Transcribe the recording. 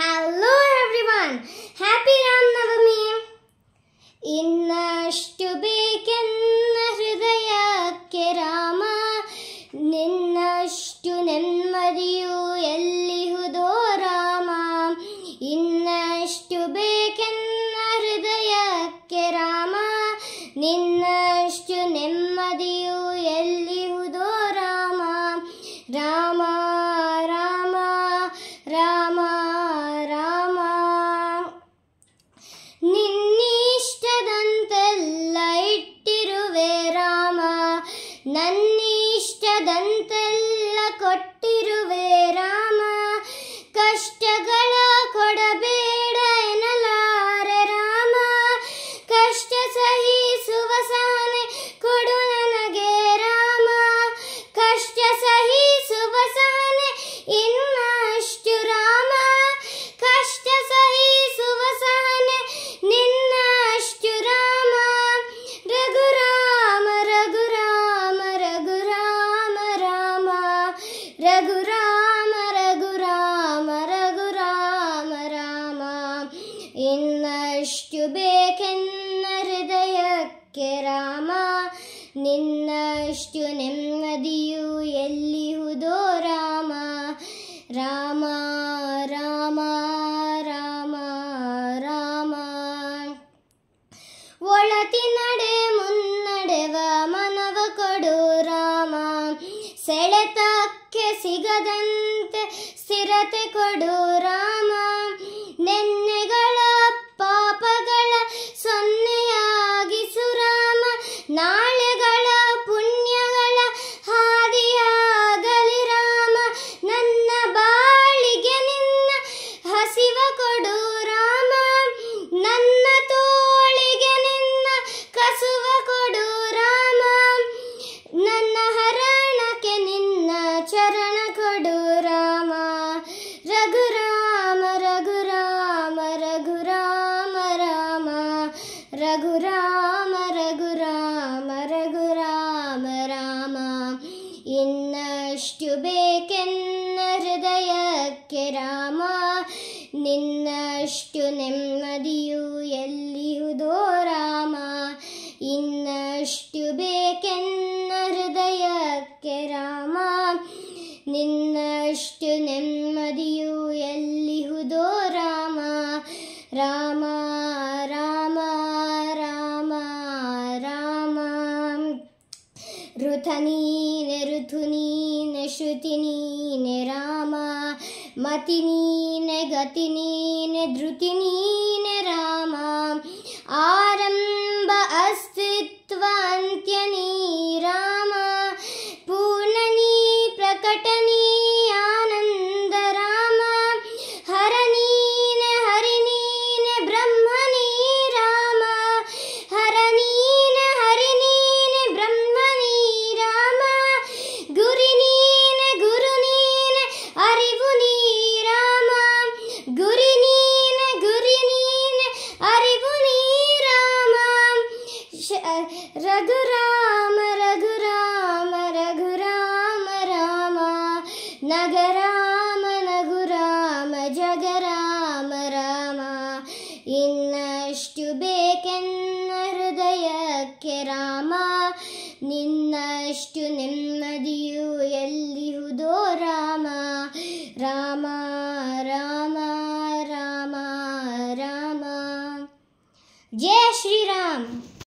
Hello everyone! Happy Ram Navami! Inna Shtubi Kenna Hridaya Ke Rama Ninna Shtu Nemmadiyu Yellihu Do Rama Inna Shtubi Kenna Hridaya Ke Rama Ninna Shtu Nemmadiyu ನನ್ನಿಷ್ಟದಂತೆಲ್ಲ ಕೊಟ್ಟ ಇನ್ನಷ್ಟು ಬೇಕೆನ್ನ ಹೃದಯಕ್ಕೆ ರಾಮ ನಿನ್ನಷ್ಟು ನೆಮ್ಮದಿಯು ಎಲ್ಲಿಹುದೋ ರಾಮ ರಾಮ ರಾಮ ರಾಮ ರಾಮ ಒಳತಿ ನಡೆ ಮುನ್ನಡೆವ ಮನವ ಕೊಡು ರಾಮ ಸೆಳೆತಕ್ಕೆ ಸಿಗದಂತೆ ಸ್ಥಿರತೆ ಕೊಡು ರಾಮ ರಘುರಾಮ ರಘುರಾಮ ರಘುರಾಮ ರಾಮ ಇನ್ನಷ್ಟು ಬೇಕೆನ್ನ ಹೃದಯಕ್ಕೆ ರಾಮ ನಿನ್ನಷ್ಟು ನೆಮ್ಮದಿಯು ಎಲ್ಲಿಯುವುದೋ ರಾಮ ಇನ್ನಷ್ಟು ಬೇಕೆನ್ನ ಹೃದಯಕ್ಕೆ ರಾಮ ನಿನ್ನ ऋथुनी न श्रुतिनी न मतिनी न गतिनीन धृतिनी आरम्भ अस्तित्वान्त्यनि रघुराम रघुराम रघुराम राम नगराम नगुराम जगराम राम ಇನ್ನಷ್ಟು ಬೇಕೆನ್ನ ಹೃದಯಕ್ಕೆ ರಾಮ ನಿನ್ನಷ್ಟು ನೆಮ್ಮದಿಯು ಎಲ್ಲಿಹುದೋ ರಾಮ ರಾಮ ರಾಮ ರಾಮ ರಾಮ ಜಯ ಶ್ರೀರಾಮ್